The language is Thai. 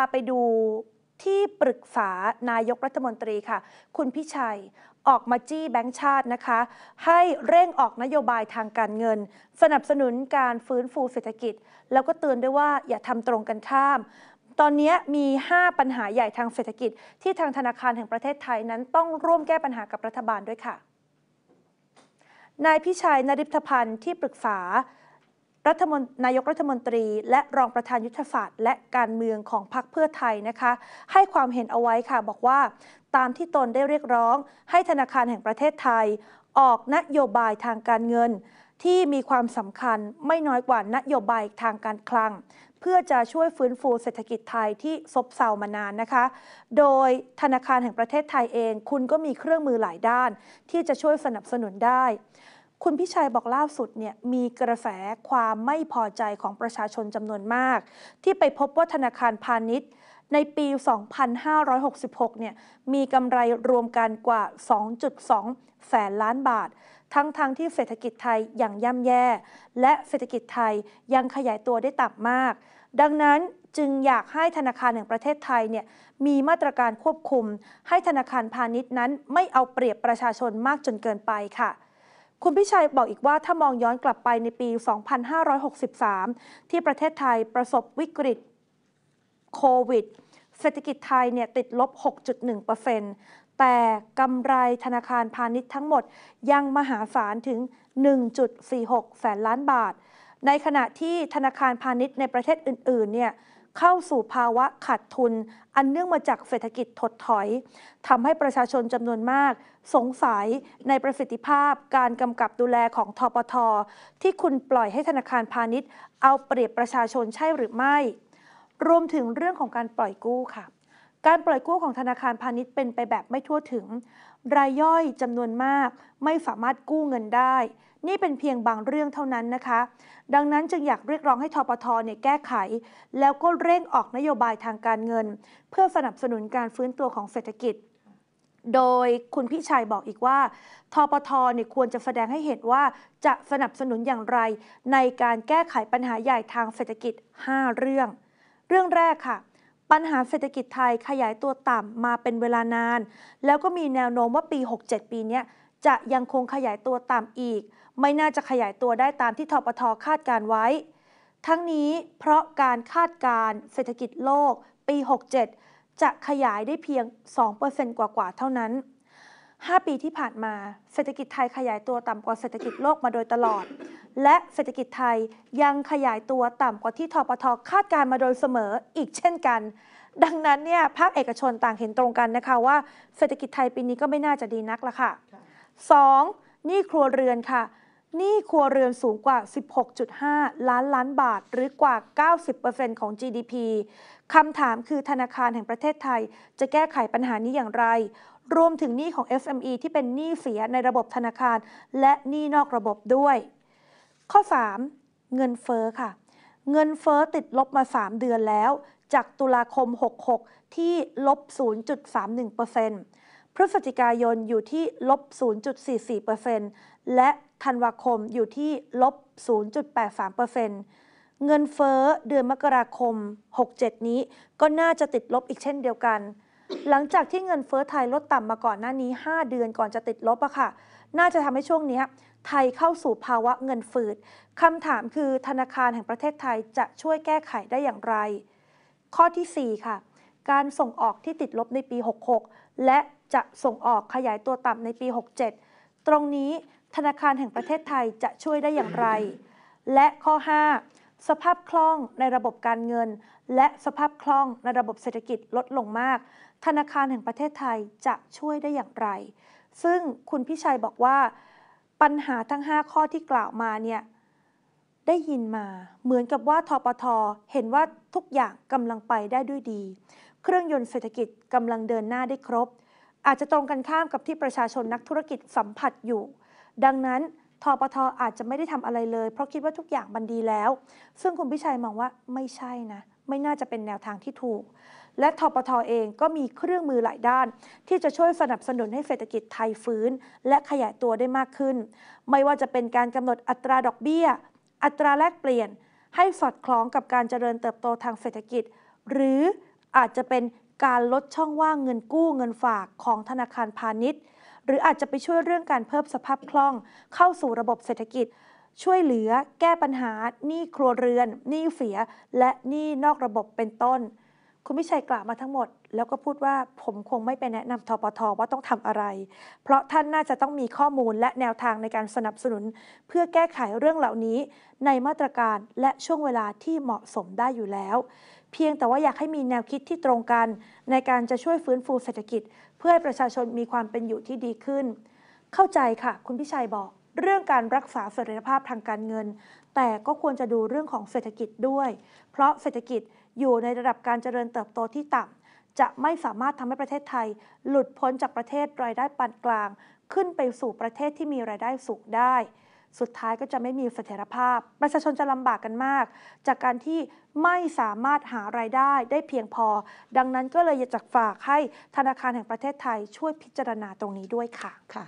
าไปดูที่ปรึกษานายกรัฐมนตรีค่ะ คุณพิชัยออกมาจี้แบงค์ชาตินะคะ ให้เร่งออกนโยบายทางการเงิน สนับสนุนการฟื้นฟูเศรษฐกิจ แล้วก็เตือนด้วยว่าอย่าทำตรงกันข้าม ตอนนี้มี 5 ปัญหาใหญ่ทางเศรษฐกิจ ที่ทางธนาคารแห่งประเทศไทยนั้นต้องร่วมแก้ปัญหากับรัฐบาลด้วยค่ะ นายพิชัยนริพพันธ์ที่ปรึกษารัฐมนนายกรัฐมนตรีและรองประธานยุทธศาสตร์ และการเมืองของพรรคเพื่อไทยนะคะ ให้ความเห็นเอาไว้ค่ะบอกว่า ตามที่ตนได้เรียกร้อง ให้ธนาคารแห่งประเทศไทย ออกนโยบายทางการเงิน ที่มีความสำคัญไม่น้อยกว่านโยบายทางการคลัง เพื่อจะช่วยฟื้นฟูเศรษฐกิจไทยที่ซบเซามานานนะคะ โดยธนาคารแห่งประเทศไทยเอง คุณก็มีเครื่องมือหลายด้านที่จะช่วยสนับสนุนได้คุณพิชัยบอกล่าสุดเนี่ยมีกระแสความไม่พอใจของประชาชนจำนวนมาก ที่ไปพบว่าธนาคารพาณิชย์ในปี 2566เนี่ยมีกำไรรวมกันกว่า 2.2 แสนล้านบาท ทั้งทางที่เศรษฐกิจไทยยังย่ำแย่ และเศรษฐกิจไทยยังขยายตัวได้ต่ำมาก ดังนั้นจึงอยากให้ธนาคารแห่งประเทศไทยเนี่ยมีมาตรการควบคุมให้ธนาคารพาณิชย์นั้นไม่เอาเปรียบประชาชนมากจนเกินไปค่ะคุณพิชัยบอกอีกว่าถ้ามองย้อนกลับไปในปี 2563 ที่ประเทศไทยประสบวิกฤตโควิด เศรษฐกิจไทยเนี่ยติดลบ 6.1%แต่กำไรธนาคารพาณิชย์ทั้งหมดยังมหาศาลถึง 1.46 แสนล้านบาทในขณะที่ธนาคารพาณิชย์ในประเทศอื่น ๆ เนี่ยเข้าสู่ภาวะขาดทุน อันเนื่องมาจากเศรษฐกิจถดถอย ทำให้ประชาชนจำนวนมาก สงสัยในประสิทธิภาพ การกำกับดูแลของทปท ที่คุณปล่อยให้ธนาคารพาณิชย์ เอาเปรียบประชาชนใช่หรือไม่ รวมถึงเรื่องของการปล่อยกู้ค่ะการปล่อยกู้ของธนาคารพาณิชย์เป็นไปแบบไม่ทั่วถึง รายย่อยจำนวนมาก ไม่สามารถกู้เงินได้ นี่เป็นเพียงบางเรื่องเท่านั้นนะคะ ดังนั้นจึงอยากเรียกร้องให้ทปทเนี่ยแก้ไข แล้วก็เร่งออกนโยบายทางการเงิน เพื่อสนับสนุนการฟื้นตัวของเศรษฐกิจ โดยคุณพิชัยบอกอีกว่าทปทเนี่ยควรจะแสดงให้เห็นว่าจะสนับสนุนอย่างไร ในการแก้ไขปัญหาใหญ่ทางเศรษฐกิจ 5 เรื่อง เรื่องแรกค่ะปัญหาเศรษฐกิจไทยขยายตัวต่ำมาเป็นเวลานาน แล้วก็มีแนวโน้มว่าปี 67 ปีนี้จะยังคงขยายตัวต่ำอีก ไม่น่าจะขยายตัวได้ตามที่ทปทคาดการไว้ ทั้งนี้เพราะการคาดการเศรษฐกิจโลกปี 67 จะขยายได้เพียง 2%กว่าๆ เท่านั้น5 ปีที่ผ่านมา เศรษฐกิจไทยขยายตัวต่ำกว่าเศรษฐกิจโลกมาโดยตลอด และเศรษฐกิจไทยยังขยายตัวต่ำกว่าที่ทปทคาดการมา โดยเสมออีกเช่นกัน ดังนั้นเนี่ยภาคเอกชนต่างเห็นตรงกันนะคะ ว่า เศรษฐกิจไทยปีนี้ก็ไม่น่าจะดีนักละค่ะ 2. นี่ครัวเรือนค่ะหนี้ครัวเรือนสูงกว่า 16.5 ล้านล้านบาท หรือกว่า 90%ของ GDP คำถามคือธนาคารแห่งประเทศไทยจะแก้ไขปัญหานี้อย่างไร รวมถึงหนี้ของ SME ที่เป็นหนี้เสียในระบบธนาคารและหนี้นอกระบบด้วย ข้อ 3 เงินเฟอ้อค่ะ เงินเฟอ้อติดลบมา 3 เดือนแล้ว จากตุลาคม 66 ที่ลบ 0.31%พฤศจิกายนอยู่ที่ลบ0.44%และธันวาคมอยู่ที่ลบ0.83%เงินเฟ้อเดือนมกราคม 67 นี้ก็น่าจะติดลบอีกเช่นเดียวกัน หลังจากที่เงินเฟ้อไทยลดต่ำมาก่อนหน้านี้ 5 เดือนก่อนจะติดลบอะค่ะน่าจะทำให้ช่วงนี้ ไทยเข้าสู่ภาวะเงินฝืดคำถามคือธนาคารแห่งประเทศไทยจะช่วยแก้ไขได้อย่างไร ข้อที่ 4 ค่ะ การส่งออกที่ติดลบในปี 66 และจะส่งออกขยายตัวต่ำในปี 67 ตรงนี้ธนาคารแห่งประเทศไทยจะช่วยได้อย่างไร และข้อ5สภาพคล่องในระบบการเงิน และสภาพคล่องในระบบเศรษฐกิจลดลงมาก ธนาคารแห่งประเทศไทยจะช่วยได้อย่างไร ซึ่งคุณพิชัยบอกว่า ปัญหาทั้ง 5 ข้อที่กล่าวมาเนี่ยได้ยินมาเหมือนกับว่าทปทเห็นว่าทุกอย่างกำลังไปได้ด้วยดี เครื่องยนต์เศรษฐกิจกำลังเดินหน้าได้ครบอาจจะตรงกันข้ามกับที่ประชาชนนักธุรกิจสัมผัสอยู่ ดังนั้นทปทอาจจะไม่ได้ทำอะไรเลยเพราะคิดว่าทุกอย่างมันดีแล้ว ซึ่งคุณพิชัยมองว่าไม่ใช่นะ ไม่น่าจะเป็นแนวทางที่ถูก และทปทอเองก็มีเครื่องมือหลายด้าน ที่จะช่วยสนับสนุนให้เศรษฐกิจไทยฟื้น และขยายตัวได้มากขึ้น ไม่ว่าจะเป็นการกำหนดอัตราดอกเบี้ย อัตราแลกเปลี่ยนให้สอดคล้องกับการเจริญเติบโตทางเศรษฐกิจ หรืออาจจะเป็นการลดช่องว่างเงินกู้เงินฝากของธนาคารพาณิชย์ หรืออาจจะไปช่วยเรื่องการเพิ่มสภาพคล่องเข้าสู่ระบบเศรษฐกิจ ช่วยเหลือ แก้ปัญหา หนี้ครัวเรือนหนี้เสีย และหนี้นอกระบบเป็นต้นคุณพิชัยกล่าวมาทั้งหมด แล้วก็พูดว่าผมคงไม่ไปแนะนำทปทว่าต้องทำอะไร เพราะท่านน่าจะต้องมีข้อมูลและแนวทางในการสนับสนุน เพื่อแก้ไขเรื่องเหล่านี้ ในมาตรการและช่วงเวลาที่เหมาะสมได้อยู่แล้วเพียงแต่ว่าอยากให้มีแนวคิดที่ตรงกัน ในการจะช่วยฟื้นฟูเศรษฐกิจ เพื่อให้ประชาชนมีความเป็นอยู่ที่ดีขึ้น เข้าใจค่ะ คุณพิชัยบอก เรื่องการรักษาเสถียรภาพทางการเงิน แต่ก็ควรจะดูเรื่องของเศรษฐกิจด้วย เพราะเศรษฐกิจอยู่ในระดับการเจริญเติบโตที่ต่ำจะไม่สามารถทำให้ประเทศไทย หลุดพ้นจากประเทศรายได้ปานกลาง ขึ้นไปสู่ประเทศที่มีรายได้สูงได้สุดท้ายก็จะไม่มีเสถียรภาพประชาชนจะลำบากกันมาก จากการที่ไม่สามารถหาไรายได้ได้เพียงพอ ดังนั้นก็เลยอยากจะฝากให้ธนาคารแห่งประเทศไทย ช่วยพิจารณาตรงนี้ด้วยค่ะค่ะ